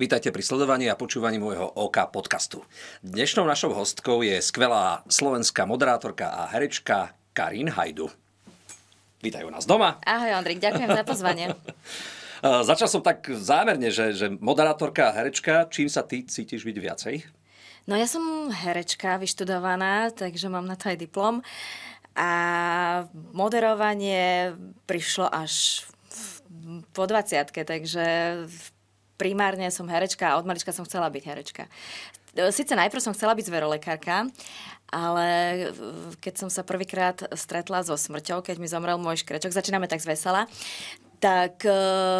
Vítajte pri sledovaní a počúvaní môjho OK podcastu. Dnešnou našou hostkou je skvelá slovenská moderátorka a herečka Karin Hajdu. Vítajú nás doma. Ahoj Ondrik, ďakujem za pozvanie. Eh, začal som tak zámerne, že, že moderátorka a herečka, čím sa ty cítiš byť viacej? No ja som herečka vyštudovaná, takže mám na to aj diplom. A moderovanie prišlo až po 20 takže primárne som herečka a od malička som chcela byť herečka. E, Sice najprv som chcela byť zverolekárka, ale keď som sa prvýkrát stretla so smrťou, keď mi zomrel môj škrečok, začíname tak z vesela, tak e,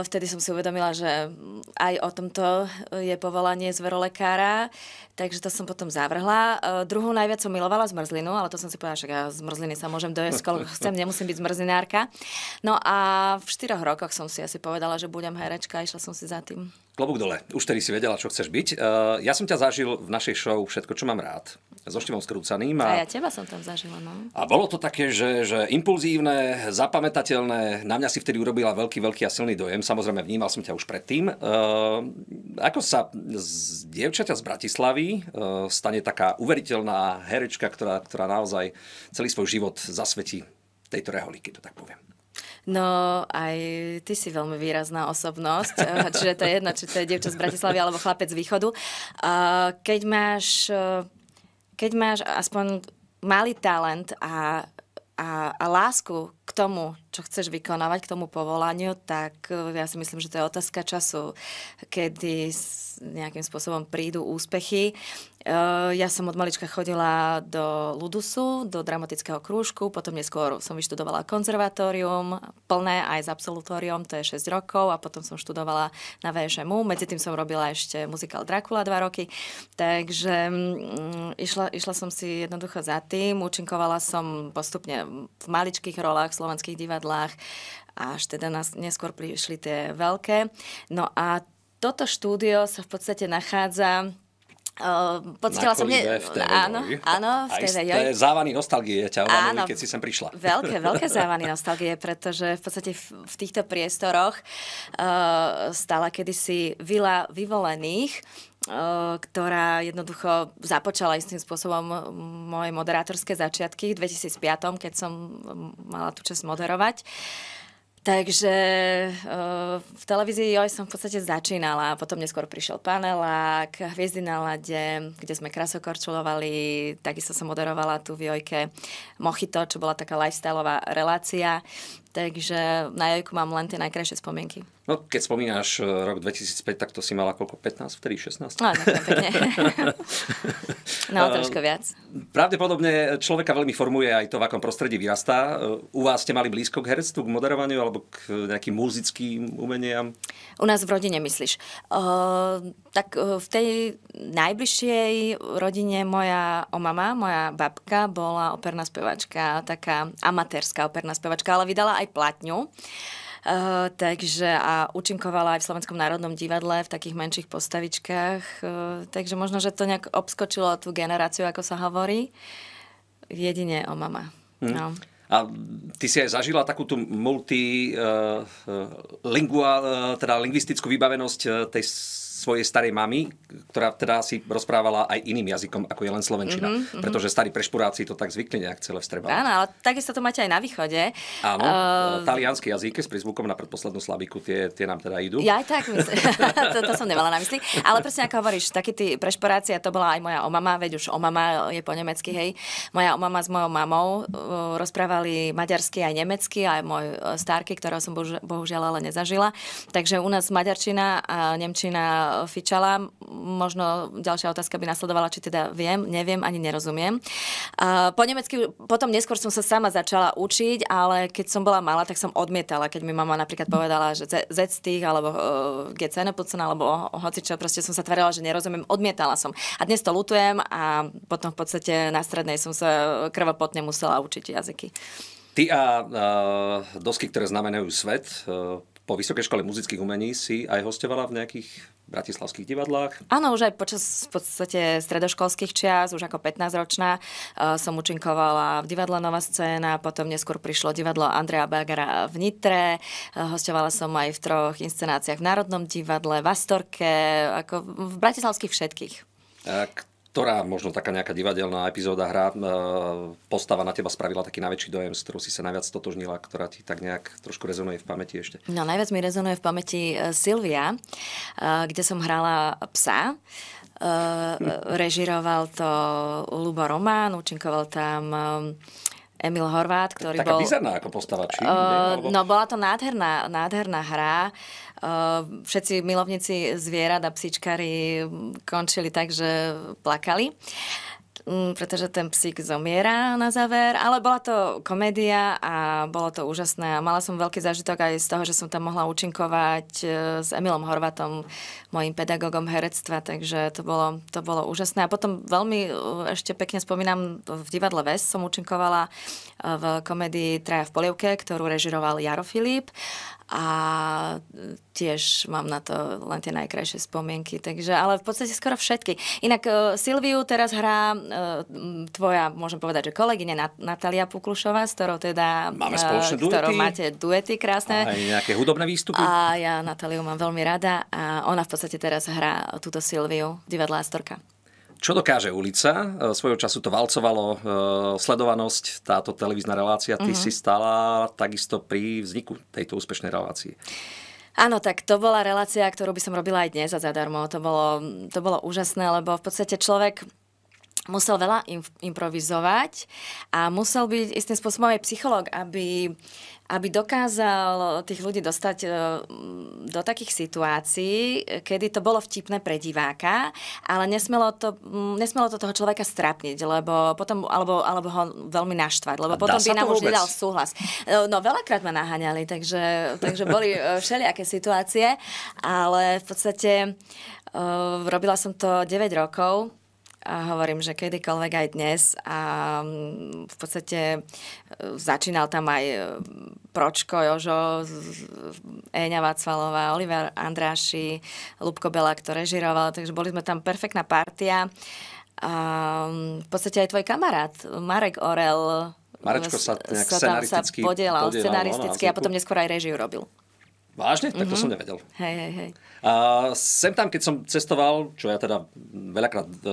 vtedy som si uvedomila, že aj o tomto je povolanie zverolekára. Takže to som potom zavrhla. Uh, druhú najviac som milovala zmrzlinu, ale to som si povedala, že ja z mrzliny sa môžem dojesť, koľko chcem, nemusím byť zmrzlinárka. No a v štyroch rokoch som si asi povedala, že budem herečka a išla som si za tým. Klobúk dole. Už tedy si vedela, čo chceš byť. Uh, ja som ťa zažil v našej show Všetko, čo mám rád. So štivom Skrúcaným. A... a ja teba som tam zažila, no. A bolo to také, že, že impulzívne, zapamätateľné. Na mňa si vtedy urobila veľký, veľký a silný dojem. Samozrejme, vnímal som ťa už predtým. Uh, ako sa z dievčaťa z Bratislavy Eh, stane taká uveriteľná herečka, ktorá, ktorá naozaj celý svoj život zasvetí tejto reholíky, to tak poviem. No, aj ty si veľmi výrazná osobnosť, eh, čiže to je jedno, či to je dievča z Bratislavy alebo chlapec z východu. Eh, keď máš, keď máš aspoň malý talent a, a, a lásku k tomu, čo chceš vykonávať, k tomu povolaniu, tak e, ja si myslím, že to je otázka času, kedy nejakým spôsobom prídu úspechy. E, ja som od malička chodila do Ludusu, do dramatického krúžku, potom neskôr som vyštudovala konzervatórium, plné aj s absolutórium, to je 6 rokov a potom som študovala na VŠMU, medzi tým som robila ešte muzikál Dracula 2 roky, takže mm, išla, išla som si jednoducho za tým, účinkovala som postupne v maličkých rolách, slovenských divadlách, až teda nás neskôr prišli tie veľké. No a toto štúdio sa v podstate nachádza Uh, pocitila som... Ne... Áno, áno, v tej Aj z závany nostalgie ťa áno, keď si sem prišla. Veľké, veľké závany nostalgie, pretože v podstate v, v týchto priestoroch uh, kedysi vila vyvolených, eh, ktorá jednoducho započala istým spôsobom moje moderátorské začiatky v 2005, keď som mala tu čas moderovať. Uh, Takže eh, v televízii joj, som v podstate začínala, potom neskôr prišiel panelák, Hviezdy na lade, kde sme krasokorčulovali, takisto som moderovala tu v Jojke Mochito, čo bola taká lifestyleová relácia. Takže na Jojku mám len tie najkrajšie spomienky. No, keď spomínaš eh, rok 2005, tak to si mala koľko? 15, vtedy 16? No, pekne. no, ehm, trošku viac. Pravdepodobne človeka veľmi formuje aj to, v akom prostredí vyrastá. Eh, u vás ste mali blízko k herectvu, k moderovaniu alebo k eh, nejakým muzickým umeniam? U nás v rodine, myslíš? Uh, tak v tej najbližšej rodine moja omama, moja babka bola operná spevačka, taká amatérska operná spevačka, ale vydala aj platňu. Uh, takže a učinkovala aj v Slovenskom národnom divadle v takých menších postavičkách. Uh, takže možno, že to nejak obskočilo tú generáciu, ako sa hovorí. Jedine o mama. Hmm. No. A ty si aj zažila takú tú multi, uh, lingua, uh, teda lingvistickú vybavenosť tej svojej starej mamy, ktorá teda si rozprávala aj iným jazykom, ako je len slovenčina. Mm-hmm, pretože starí prešpuráci to tak zvykli nejak celé vstrebávať. Áno, ale takisto to máte aj na východe. Áno, uh... talianský jazyk s prízvukom na predposlednú slabiku, tie, tie nám teda idú. Ja aj tak, to, to, som nemala na mysli. Ale presne ako hovoríš, taký tí prešpurácia, to bola aj moja omama, veď už omama je po nemecky, hej. Moja omama s mojou mamou uh, rozprávali maďarsky aj nemecky, aj môj e, starky, ktorého som bohužiaľ ale nezažila. Takže u nás maďarčina a nemčina fičala. Možno ďalšia otázka by nasledovala, či teda viem, neviem, ani nerozumiem. Po nemecky potom neskôr som sa sama začala učiť, ale keď som bola malá, tak som odmietala, keď mi mama napríklad povedala, že z tých, alebo e, GC alebo hoci čo, proste som sa tvarila, že nerozumiem, odmietala som. A dnes to lutujem a potom v podstate na strednej som sa krvopotne musela učiť jazyky. Ty a uh, dosky, ktoré znamenajú svet, uh, po Vysokej škole muzických umení si aj hostovala v nejakých bratislavských divadlách. Áno, už aj počas v podstate stredoškolských čias, už ako 15-ročná e, som učinkovala v divadle Nová scéna, potom neskôr prišlo divadlo Andrea Bagara v Nitre, e, hostovala som aj v troch inscenáciách v Národnom divadle, v Astorke, ako v bratislavských všetkých. A ktorá možno taká nejaká divadelná epizóda hra, e, postava na teba spravila taký najväčší dojem, s ktorou si sa najviac totožnila, ktorá ti tak nejak trošku rezonuje v pamäti ešte? No najviac mi rezonuje v pamäti e, Silvia, e, kde som hrala psa. Režiroval to Lubo Román, účinkoval tam Emil Horvát, ktorý Taká bol... Taká bizarná ako postava, či? Uh, no, bola to nádherná, nádherná hra. Uh, všetci milovníci zvierat a psíčkari končili tak, že plakali. Uh, Mm, pretože ten psík zomiera na záver, ale bola to komédia a bolo to úžasné. Mala som veľký zážitok aj z toho, že som tam mohla účinkovať e, s Emilom Horvatom, mojim pedagógom herectva, takže to bolo, to bolo úžasné. A potom veľmi e, ešte pekne spomínam, v divadle Ves som účinkovala e, v komedii Traja v polievke, ktorú režiroval Jaro Filip a e, tiež mám na to len tie najkrajšie spomienky, takže, ale v podstate skoro všetky. Inak uh, Silviu teraz hrá uh, tvoja, môžem povedať, že kolegyne Nat- Natalia Puklušová, s ktorou teda... Máme spoločné uh, ktorou duety. máte duety krásne. A aj nejaké hudobné výstupy. A ja Nataliu mám veľmi rada a ona v podstate teraz hrá túto Silviu divadlá Astorka. Čo dokáže ulica? E, svojho času to valcovalo e, sledovanosť, táto televízna relácia. Ty mm-hmm. si stala takisto pri vzniku tejto úspešnej relácie. Áno, tak to bola relácia, ktorú by som robila aj dnes a zadarmo. To bolo, to bolo úžasné, lebo v podstate človek musel veľa im- improvizovať a musel byť istým spôsobom aj psychológ, aby, aby dokázal tých ľudí dostať e, do takých situácií, kedy to bolo vtipné pre diváka, ale nesmelo to, nesmelo to toho človeka strapniť, lebo potom, alebo, alebo ho veľmi naštvať, lebo a potom by nám vôbec? už nedal súhlas. E, no veľakrát ma naháňali, takže, takže boli e, všelijaké situácie, ale v podstate uh, robila som to 9 rokov a hovorím, že kedykoľvek aj dnes a mm, v podstate e, začínal tam aj e, Pročko, Jožo, Eňa Vacvalová, Oliver Andráši, Lubko Bela, ktoré žiroval, takže boli sme tam perfektná partia. A mm, v podstate aj tvoj kamarát Marek Orel Marečko sa, sa tam sa podielal, podielal scenaristicky a potom neskôr aj režiu robil. Vážne? Tak to mm-hmm. som nevedel. Hej, hej, hej. A sem tam, keď som cestoval, čo ja teda veľakrát e,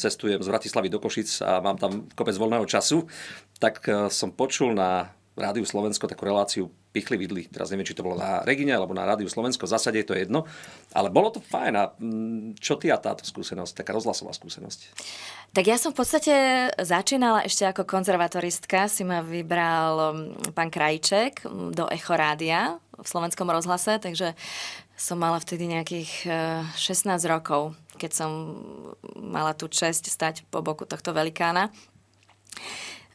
cestujem z Bratislavy do Košic a mám tam kopec voľného času, tak e, som počul na Rádiu Slovensko takú reláciu pichli vidli, teraz neviem, či to bolo na Regine alebo na Rádiu Slovensko, v zásade je to jedno, ale bolo to fajn. A mm, čo ty a táto skúsenosť, taká rozhlasová skúsenosť? Tak ja som v podstate začínala ešte ako konzervatoristka, si ma vybral mm, pán Krajček mm, do echo Rádia v slovenskom rozhlase, takže som mala vtedy nejakých 16 e, rokov, keď som mala tú čest stať po boku tohto velikána.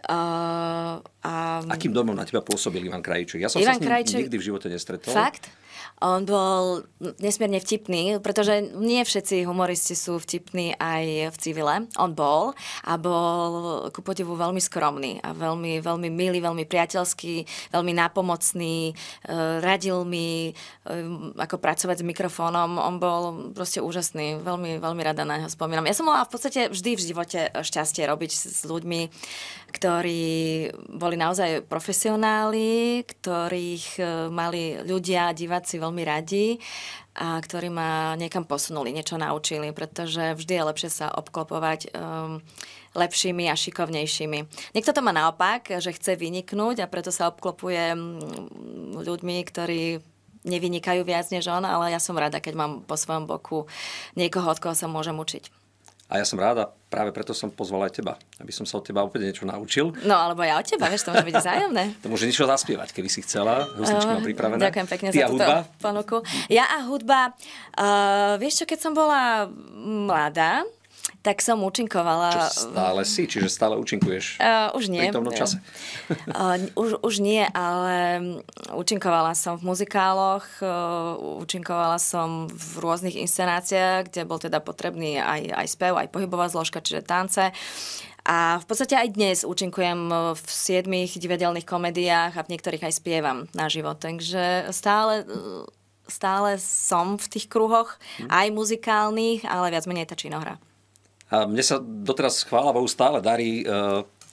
Uh, a... Mm, Akým domom na teba pôsobil Ivan krajíček. Ja som Ivan sa s ním Krajčík... nikdy v živote nestretol. Fakt? On bol nesmierne vtipný, pretože nie všetci humoristi sú vtipní aj v civile. On bol a bol ku podivu veľmi skromný a veľmi, veľmi milý, veľmi priateľský, veľmi nápomocný, e, radil mi e, ako pracovať s mikrofónom. On bol proste úžasný, veľmi, veľmi rada na neho spomínam. Ja som mala v podstate vždy v živote šťastie robiť s ľuďmi, ktorí boli boli naozaj profesionáli, ktorých e, mali ľudia, diváci veľmi radi a ktorí ma niekam posunuli, niečo naučili, pretože vždy je lepšie sa obklopovať um, lepšími a šikovnejšími. Niekto to má naopak, že chce vyniknúť a preto sa obklopuje ľuďmi, ktorí nevynikajú viac než on, ale ja som rada, keď mám po svojom boku niekoho, od koho sa môžem učiť. A ja som ráda, práve preto som pozval aj teba, aby som sa od teba opäť niečo naučil. No alebo ja od teba, vieš, to môže byť zájomné. to môže niečo zaspievať, keby si chcela. Husničky pripravené. Ďakujem pekne Ty za túto ponuku. Ja a hudba, uh, vieš čo, keď som bola mladá, tak som účinkovala. Čo stále si, čiže stále účinkuješ uh, už nie. v prítomnom čase. Uh, už, už nie, ale mm, účinkovala som v muzikáloch, uh, účinkovala som v rôznych inscenáciách, kde bol teda potrebný aj, aj spev, aj pohybová zložka, čiže tance. A v podstate aj dnes účinkujem v siedmých divadelných komediách a v niektorých aj spievam na život. Takže stále stále som v tých kruhoch, mhm. aj muzikálnych, ale viac menej tá činohra. A mne sa doteraz chvála Bohu stále darí e,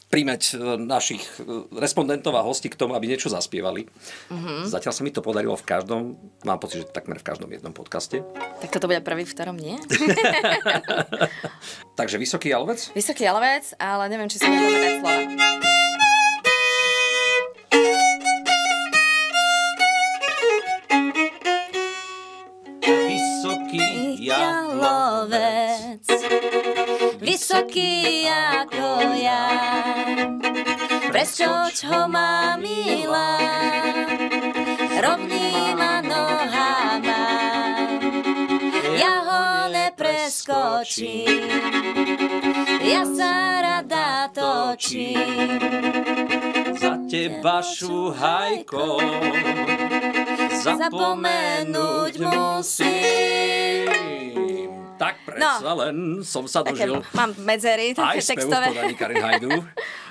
príjmať e, našich e, respondentov a hostí k tomu, aby niečo zaspievali. Mm-hmm. Zatiaľ sa mi to podarilo v každom, mám pocit, že takmer v každom jednom podcaste. Tak toto bude prvý, v ktorom nie. Takže Vysoký Jalovec? Vysoký Jalovec, ale neviem, či sa môžeme slova. vysoký ako ja. Preskoč ho, má milá, rovný ma noha má. Ja ho nepreskočím, ja sa rada točím. Za teba šuhajko, zapomenúť musím tak no. predsa no, len som sa dožil. Také, mám medzery, také aj textové. Aj Karin Hajdu.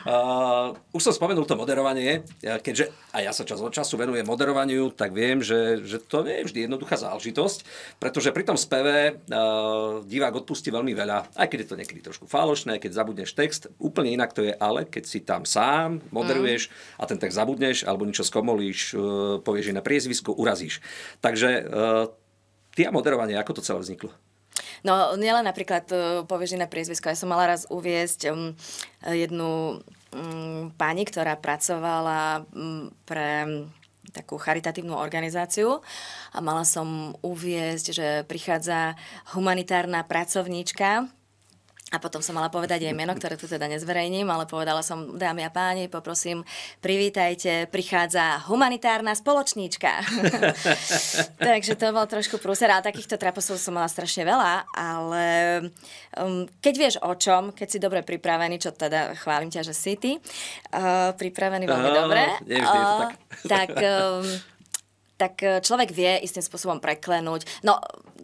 Uh, už som spomenul to moderovanie, keďže a ja sa čas od času venujem moderovaniu, tak viem, že, že to nie je vždy jednoduchá záležitosť, pretože pri tom speve uh, divák odpustí veľmi veľa, aj keď je to niekedy trošku falošné, keď zabudneš text, úplne inak to je ale, keď si tam sám moderuješ mm. a ten text zabudneš, alebo niečo skomolíš, uh, povieš iné priezvisko, urazíš. Takže uh, ty a moderovanie, ako to celé vzniklo? No nielen napríklad e, povieš na priezvisko. Ja som mala raz uviezť um, jednu um, pani, ktorá pracovala um, pre takú charitatívnu organizáciu a mala som uviezť, že prichádza humanitárna pracovníčka a potom som mala povedať jej meno, ktoré tu teda nezverejním, ale povedala som, dámy a páni, poprosím, privítajte, prichádza humanitárna spoločníčka. Takže to bol trošku prúser, ale takýchto traposov som mala strašne veľa, ale um, keď vieš o čom, keď si dobre pripravený, čo teda chválim ťa, že si ty, uh, pripravený veľmi dobre, uh, tak... Um, tak človek vie istým spôsobom preklenúť. No,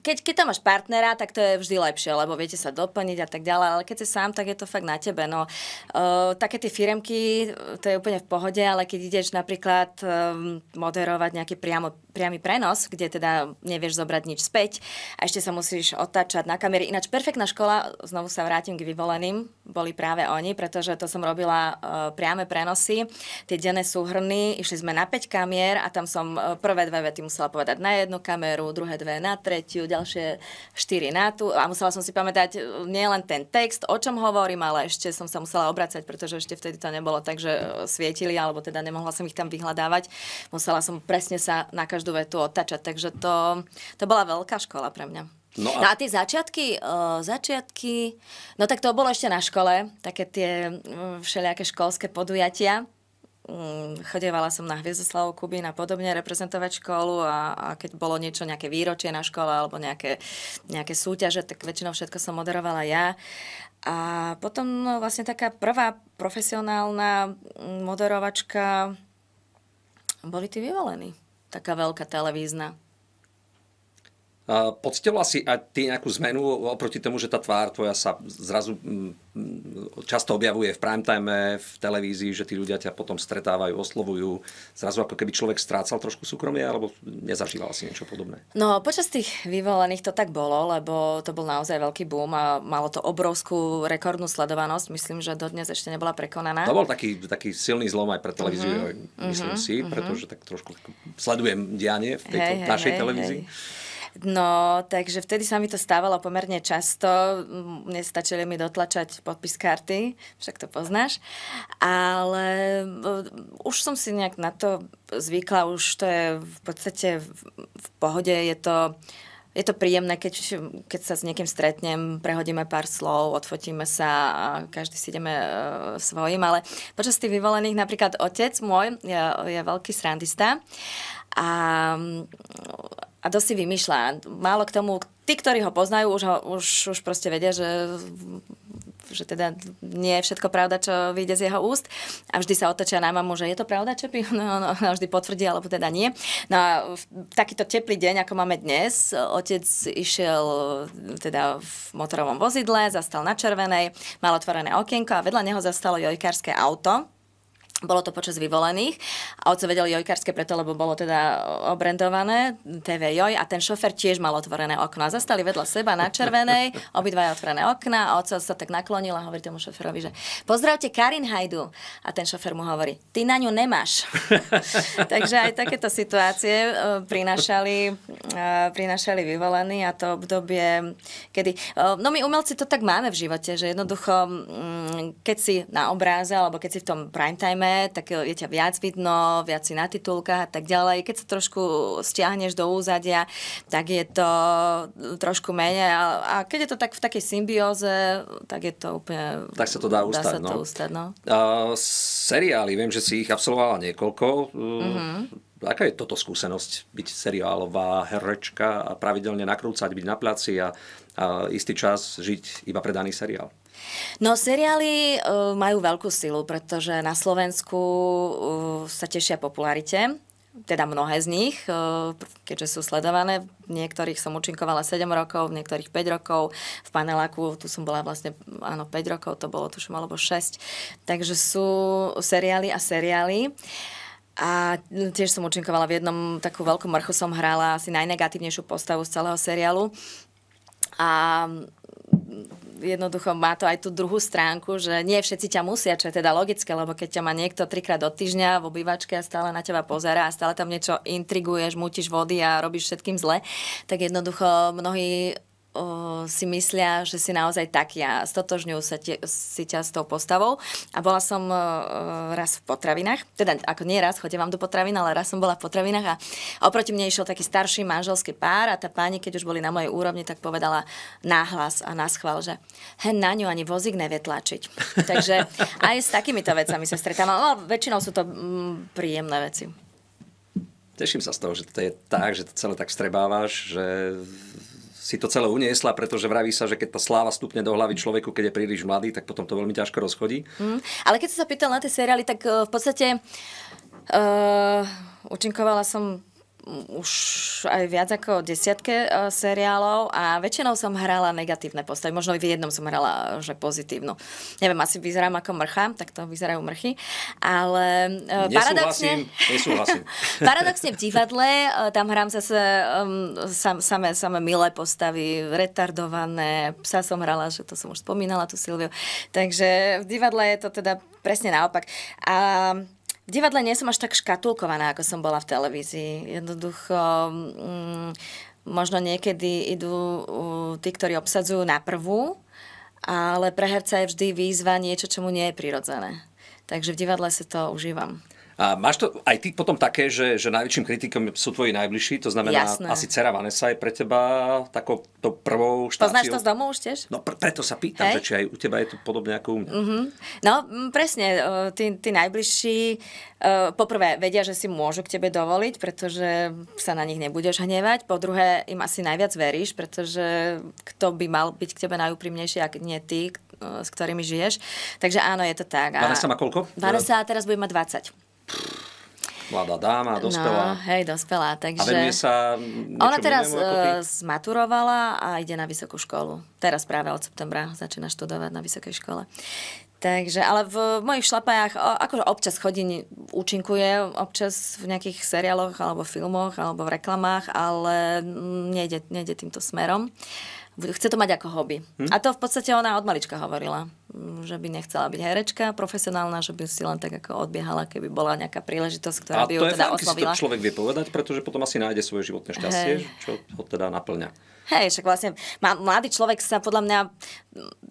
keď, keď tam máš partnera, tak to je vždy lepšie, lebo viete sa doplniť a tak ďalej, ale keď si sám, tak je to fakt na tebe. No, uh, také tie firemky, eh, to je úplne v pohode, ale keď ideš napríklad um, moderovať nejaký priamo, priamy prenos, kde teda nevieš zobrať nič späť a ešte sa musíš otáčať na kamery. Ináč perfektná škola, znovu sa vrátim k vyvoleným, boli práve oni, pretože to som robila uh, priame prenosy, tie denné súhrny, išli sme na 5 kamier a tam som prvé dve vety musela povedať na jednu kameru, druhé dve na tretiu, ďalšie štyri na tú a musela som si pamätať e, nielen ten text, o čom hovorím, ale ešte som sa musela obracať, pretože ešte vtedy to nebolo tak, že e, svietili, alebo teda nemohla som ich tam vyhľadávať. Musela som presne sa na každú vetu otačať, takže to, to bola veľká škola pre mňa. No a, no a tie začiatky, uh, začiatky, no tak to bolo ešte na škole, také tie uh, všelijaké školské podujatia. Mm, chodevala som na Hviezdoslavu Kubín a podobne reprezentovať školu a, a keď bolo niečo, nejaké výročie na škole alebo nejaké, nejaké súťaže, tak väčšinou všetko som moderovala ja. A potom no, vlastne taká prvá profesionálna mm, moderovačka boli tí vyvolení. Taká veľká televízna. Pocitila si aj ty nejakú zmenu oproti tomu, že tá tvár tvoja sa zrazu mm, často objavuje v primetime, v televízii, že tí ľudia ťa potom stretávajú, oslovujú. Zrazu ako keby človek strácal trošku súkromie, alebo nezažíval si niečo podobné? No, počas tých vyvolených to tak bolo, lebo to bol naozaj veľký boom a malo to obrovskú rekordnú sledovanosť. Myslím, že dodnes ešte nebola prekonaná. To bol taký, taký silný zlom aj pre mhm, televíziu, uh-huh, myslím uh-huh, si, uh-huh. pretože tak trošku sledujem dianie v tejto, hey, našej hey, televízii. Hey. No, takže vtedy sa mi to stávalo pomerne často. Nestačili mi dotlačať podpis karty, však to poznáš. Ale už som si nejak na to zvykla, už to je v podstate v pohode, je to je to príjemné, keď, keď sa s niekým stretnem, prehodíme pár slov, odfotíme sa a každý si ideme e, svojim, ale počas tých vyvolených napríklad otec môj je, je veľký srandista a a dosť si vymýšľa. Málo k tomu, tí, ktorí ho poznajú, už, ho, už, už proste vedia, že, že teda nie je všetko pravda, čo vyjde z jeho úst. A vždy sa otočia na mamu, že je to pravda, čo No, no, no vždy potvrdí, alebo teda nie. No a v takýto teplý deň, ako máme dnes, otec išiel teda v motorovom vozidle, zastal na červenej, mal otvorené okienko a vedľa neho zastalo jojkárske auto bolo to počas vyvolených a oce vedel jojkarské preto, lebo bolo teda obrendované TV Joj a ten šofer tiež mal otvorené okno a zastali vedľa seba na červenej, obidvaja otvorené okna a oce sa tak naklonil a hovorí tomu šoferovi, že pozdravte Karin Hajdu a ten šofer mu hovorí, ty na ňu nemáš. Takže aj takéto situácie e, prinašali, e, prinašali vyvolení a to obdobie, kedy... E, no my umelci to tak máme v živote, že jednoducho, mm, keď si na obráze alebo keď si v tom prime time reklame, tak je ťa viac vidno, viac si na titulkách a tak ďalej. Keď sa trošku stiahneš do úzadia, tak je to trošku menej. A, a keď je to tak v takej symbióze, tak je to úplne... Tak sa to dá ustať. Dá sa no. to ustať no. uh, seriály, viem, že si ich absolvovala niekoľko. mm-hmm. Aká je toto skúsenosť byť seriálová herečka a pravidelne nakrúcať, byť na placi a, a istý čas žiť iba pre daný seriál? No seriály uh, majú veľkú silu, pretože na Slovensku uh, sa tešia popularite teda mnohé z nich, e, keďže sú sledované. V niektorých som učinkovala 7 rokov, v niektorých 5 rokov. V paneláku, tu som bola vlastne, áno, 5 rokov, to bolo tuším, alebo 6. Takže sú seriály a seriály. A no, tiež som učinkovala v jednom takú veľkom mrchu, som hrala asi najnegatívnejšiu postavu z celého seriálu. A jednoducho má to aj tú druhú stránku, že nie všetci ťa musia, čo je teda logické, lebo keď ťa má niekto trikrát do týždňa v obývačke a stále na teba pozera a stále tam niečo intriguješ, mútiš vody a robíš všetkým zle, tak jednoducho mnohí si myslia, že si naozaj taký a stotožňujú sa tie, si ťa s tou postavou. A bola som raz v potravinách, teda ako nie raz, chodím vám do potravín, ale raz som bola v potravinách a oproti mne išiel taký starší manželský pár a tá pani, keď už boli na mojej úrovni, tak povedala náhlas a náschval, že hen na ňu ani vozík nevie tlačiť. Takže aj s takýmito vecami sa stretávam, ale no, väčšinou sú to mm, príjemné veci. Teším sa z toho, že to je tak, že to celé tak strebávaš, že si to celé uniesla, pretože vraví sa, že keď tá sláva stupne do hlavy človeku, keď je príliš mladý, tak potom to veľmi ťažko rozchodí. Mm, ale keď som sa pýtal na tie seriály, tak eh, v podstate uh, eh, učinkovala som už aj viac ako desiatke e, seriálov a väčšinou som hrala negatívne postavy. Možno v jednom som hrala, že pozitívnu. Neviem, asi vyzerám ako mrcha, tak to vyzerajú mrchy. Ale e, nesúhlasím, paradoxne... Nesúhlasím. paradoxne v divadle, e, tam hrám zase um, sam, samé, samé milé postavy, retardované. Psa som hrala, že to som už spomínala, tu Silviu. Takže v divadle je to teda presne naopak. A v divadle nie som až tak škatulkovaná, ako som bola v televízii. Jednoducho... Mm, možno niekedy idú tí, ktorí obsadzujú na prvú, ale pre herca je vždy výzva niečo, čo mu nie je prirodzené. Takže v divadle sa to užívam. A máš to aj ty potom také, že, že najväčším kritikom sú tvoji najbližší, to znamená Jasné. asi dcera Vanessa je pre teba takou to prvou štáciou. Poznáš to z domu už tiež? No pr- preto sa pýtam, že či aj u teba je to podobne ako u mňa. Mm-hmm. No presne, e, tí, tí najbližší e, poprvé vedia, že si môžu k tebe dovoliť, pretože sa na nich nebudeš hnevať, po druhé im asi najviac veríš, pretože kto by mal byť k tebe najúprimnejší, ak nie ty, e, s ktorými žiješ. Takže áno, je to tak. A Vanessa má koľko? Vanessa teraz bude mať 20 mladá dáma, no, dospelá. No, hej, dospelá, takže... A sa Ona teraz uh, zmaturovala a ide na vysokú školu. Teraz práve od septembra začína študovať na vysokej škole. Takže, ale v mojich šlapajách akože občas chodí, účinkuje občas v nejakých seriáloch alebo filmoch alebo v reklamách, ale nejde, nejde týmto smerom. Chce to mať ako hobby. Hm? A to v podstate ona od malička hovorila že by nechcela byť herečka profesionálna, že by si len tak ako odbiehala, keby bola nejaká príležitosť, ktorá a by ju teda fajn, oslovila. to človek vie povedať, pretože potom asi nájde svoje životné šťastie, hey. čo ho teda naplňa. Hej, však vlastne mladý človek sa podľa mňa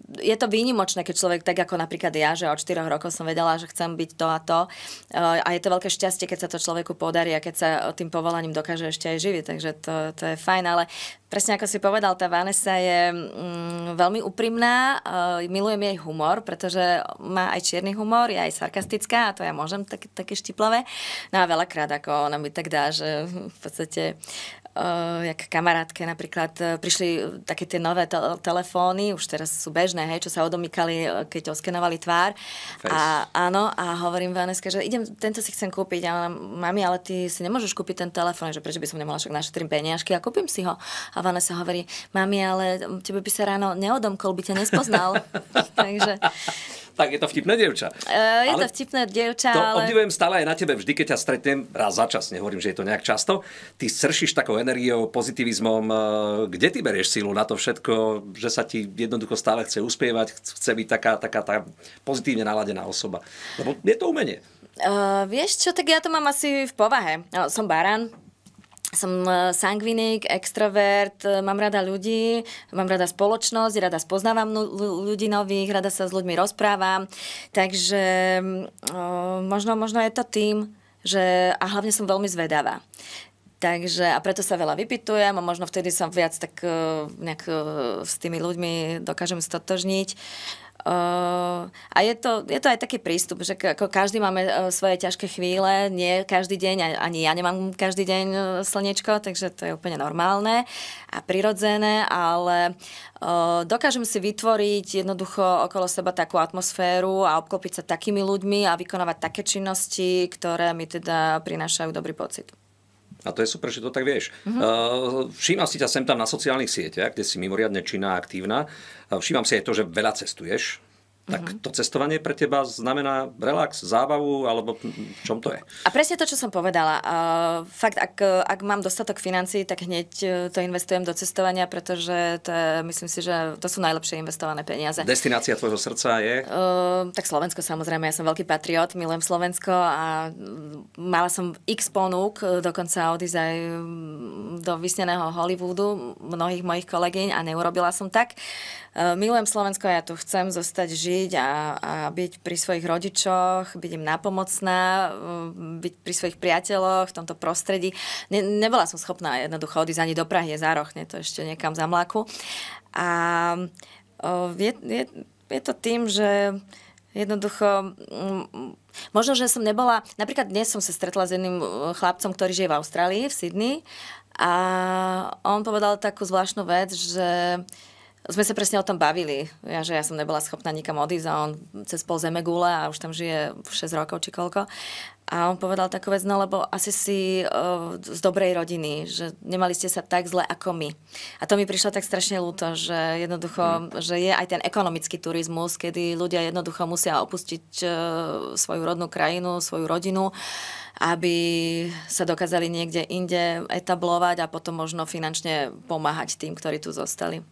je to výnimočné, keď človek, tak ako napríklad ja, že od 4 rokov som vedela, že chcem byť to a to. Eh, a je to veľké šťastie, keď sa to človeku podarí a keď sa tým povolaním dokáže ešte aj živiť. Takže to, to je fajn, ale presne ako si povedal, tá Vanessa je mm, veľmi úprimná. Eh, milujem jej humor, pretože má aj čierny humor, je aj sarkastická a to ja môžem tak, štiplové, štiplavé. No a veľakrát ako ona mi tak dá, že v podstate uh, jak kamarátke napríklad uh, prišli eh, také tie nové te- telefóny, už teraz sú bežné, hej, čo sa odomýkali, keď oskenovali tvár. Face. A, áno, a hovorím Vaneske, že idem, tento si chcem kúpiť. A ona, mami, ale ty si nemôžeš kúpiť ten telefón, že prečo by som nemala, však našetrím peniažky a kúpim si ho. A Vanessa hovorí, mami, ale tebe by sa ráno neodomkol, by ťa nespoznal. Takže tak je to vtipné dievča. Uh, je ale to vtipné dievča, to ale... obdivujem stále aj na tebe, vždy keď ťa stretnem, raz za čas, nehovorím, že je to nejak často, ty sršíš takou energiou, pozitivizmom, e, kde ty berieš silu na to všetko, že sa ti jednoducho stále chce uspievať, chce byť taká, taká tá pozitívne naladená osoba. Lebo je to umenie. Uh, vieš čo, tak ja to mám asi v povahe. No, som barán, som e, sangvinik, extrovert, e, mám rada ľudí, mám rada spoločnosť, rada spoznávam ľudí nových, rada sa s ľuďmi rozprávam. Takže možno, možno je to tým, že, a hlavne som veľmi zvedavá. Takže a preto sa veľa vypytujem a možno vtedy som viac tak e, nejak s tými ľuďmi dokážem stotožniť. Uh, a je to, je to aj taký prístup, že ako každý máme eh, svoje ťažké chvíle, nie každý deň, ani ja nemám každý deň eh, slnečko, takže to je úplne normálne a prirodzené, ale dokážem si vytvoriť jednoducho okolo seba takú atmosféru a obklopiť sa takými ľuďmi a vykonávať také činnosti, ktoré mi teda prinášajú dobrý pocit. A to je super, že to tak vieš. Uh-huh. Mhm. Eh, všímam si ťa sem tam na sociálnych sieťach, kde si mimoriadne činná, aktívna. Eh, všímam si aj to, že veľa cestuješ tak mhm. to cestovanie pre teba znamená relax, zábavu, alebo v čom to je? A presne to, čo som povedala. Uh, fakt, ak, ak mám dostatok financií, tak hneď e, to investujem do cestovania, pretože to je, myslím si, že to sú najlepšie investované peniaze. Destinácia tvojho srdca je? Uh, tak Slovensko samozrejme, ja som veľký patriot, milujem Slovensko a mala som x ponúk, e, dokonca odísť aj do vysneného Hollywoodu mnohých mojich kolegyň a neurobila som tak. Uh, milujem Slovensko, ja tu chcem zostať žiť byť a, a byť pri svojich rodičoch, byť im napomocná, mm, byť pri svojich priateľoch v tomto prostredí. Ne, nebola som schopná jednoducho odísť ani do Prahy, je zárochne, to ešte niekam za mlaku. A je, je, je to tým, že jednoducho... Mm, možno, že som nebola... Napríklad dnes som sa stretla s jedným e, chlapcom, ktorý žije v Austrálii, v Sydney. A on povedal takú zvláštnu vec, že uh, sme sa presne o tom bavili. Ja, že ja som nebola schopná nikam odísť a on cez pol zeme gule a už tam žije 6 rokov či koľko. A on povedal takú vec, no lebo asi si uh, z dobrej rodiny, že nemali ste sa tak zle ako my. A to mi prišlo tak strašne ľúto, že jednoducho, mm. že je aj ten ekonomický turizmus, kedy ľudia jednoducho musia opustiť uh, svoju rodnú krajinu, svoju rodinu, aby sa dokázali niekde inde etablovať a potom možno finančne pomáhať tým, ktorí tu zostali.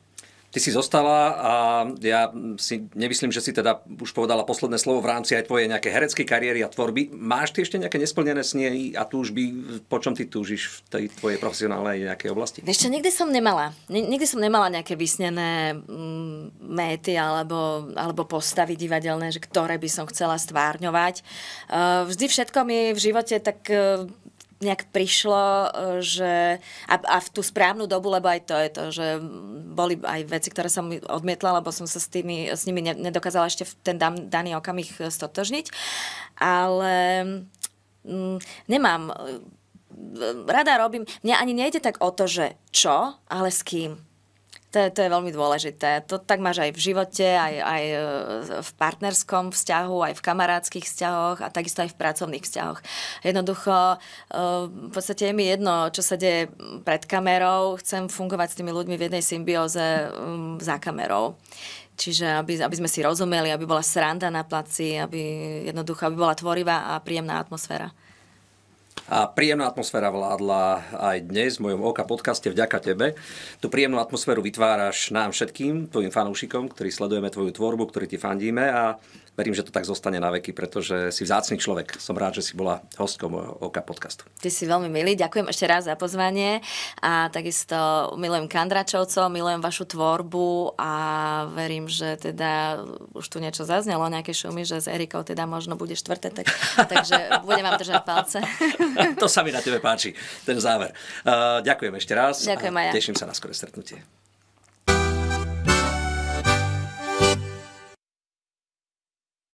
Ty si zostala a ja si nemyslím, že si teda už povedala posledné slovo v rámci aj tvojej nejaké hereckej kariéry a tvorby. Máš ty ešte nejaké nesplnené sny a túžby? Po čom ty túžiš v tej tvojej profesionálnej nejakej oblasti? Ešte nikdy som nemala. Nikdy som nemala nejaké vysnené mm, méty alebo, alebo postavy divadelné, že ktoré by som chcela stvárňovať. Eh, vždy všetko mi v živote tak eh, nejak prišlo, e, že a, a v tú správnu dobu, lebo aj to je to, že boli aj veci, ktoré som odmietla, lebo som sa s, tými, s nimi nedokázala ešte v ten dan, daný okamih stotožniť. Ale m, mm, nemám, e, rada robím, mňa ani nejde tak o to, že čo, ale s kým. To, je, to je veľmi dôležité. To tak máš aj v živote, aj, aj e, v partnerskom vzťahu, aj v kamarádskych vzťahoch a takisto aj v pracovných vzťahoch. Jednoducho, e, v podstate je mi jedno, čo sa deje pred kamerou. Chcem fungovať s tými ľuďmi v jednej symbióze mm, za kamerou. Čiže aby, aby sme si rozumeli, aby bola sranda na placi, aby jednoducho aby bola tvorivá a príjemná atmosféra. A príjemná atmosféra vládla aj dnes v mojom OKA podcaste vďaka tebe. Tu príjemnú atmosféru vytváraš nám všetkým, tvojim fanúšikom, ktorí sledujeme tvoju tvorbu, ktorí ti fandíme a verím, že to tak zostane na veky, pretože si vzácný človek. Som rád, že si bola hostkou OK podcastu. Ty si veľmi milý, ďakujem ešte raz za pozvanie a takisto milujem Kandračovcov, milujem vašu tvorbu a verím, že teda už tu niečo zaznelo, nejaké šumy, že s Erikou teda možno bude štvrté, tak, takže budem vám držať palce. to sa mi na tebe páči, ten záver. Uh, ďakujem ešte raz. Ďakujem a ja. Teším sa na skore stretnutie.